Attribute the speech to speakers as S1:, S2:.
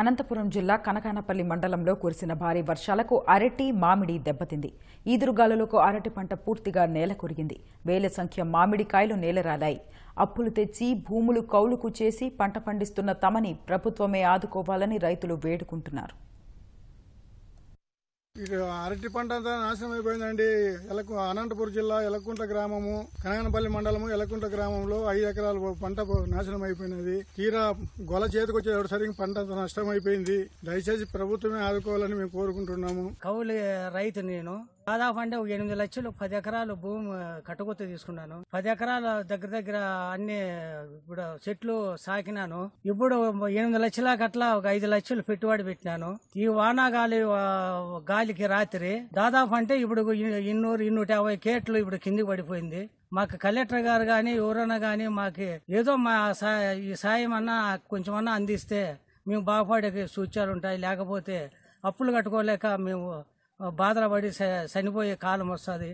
S1: అనంతపురం జిల్లా కనకానపల్లి మండలంలో కురిసిన భారీ వర్షాలకు అరటి మామిడి దెబ్బతింది ఈదురుగాలులకు అరటి పంట పూర్తిగా నేల కొరిగింది వేల సంఖ్య మామిడికాయలు నేలరాలాయి అప్పులు తెచ్చి భూములు కౌలుకు చేసి పంట పండిస్తున్న తమని ప్రభుత్వమే ఆదుకోవాలని రైతులు వేడుకుంటున్నారు
S2: ఇక అరటి పంట అంతా నాశనం అయిపోయిందండి ఎలకు అనంతపురం జిల్లా ఎలకుంట గ్రామము కనగనపల్లి మండలము ఎలకుంట గ్రామంలో ఐదు ఎకరాల పంట నాశనం అయిపోయినది తీరా గొల చేతికి వచ్చేసరికి పంట అంతా నష్టం అయిపోయింది దయచేసి ప్రభుత్వమే ఆదుకోవాలని మేము కోరుకుంటున్నాము
S3: కౌలు రైతు నేను దాదాపు అంటే ఒక ఎనిమిది లక్షలు పది ఎకరాలు భూమి కట్టుకొత్త తీసుకున్నాను పది ఎకరాల దగ్గర దగ్గర అన్ని ఇప్పుడు చెట్లు సాకినాను ఇప్పుడు ఎనిమిది లక్షల కట్లా ఒక ఐదు లక్షలు పెట్టుబడి పెట్టినాను ఈ వానాగాలి గాలి గాలికి రాత్రి దాదాపు అంటే ఇప్పుడు ఇన్నూరు ఇన్నూట యాభై కేట్లు ఇప్పుడు కింది పడిపోయింది మాకు కలెక్టర్ గారు కానీ ఎవరైనా కానీ మాకు ఏదో మా ఈ సాయం అన్నా కొంచెం అన్నా అందిస్తే మేము బాగుపడే సూచాలు ఉంటాయి లేకపోతే అప్పులు కట్టుకోలేక మేము బాధలు పడి చనిపోయే కాలం వస్తుంది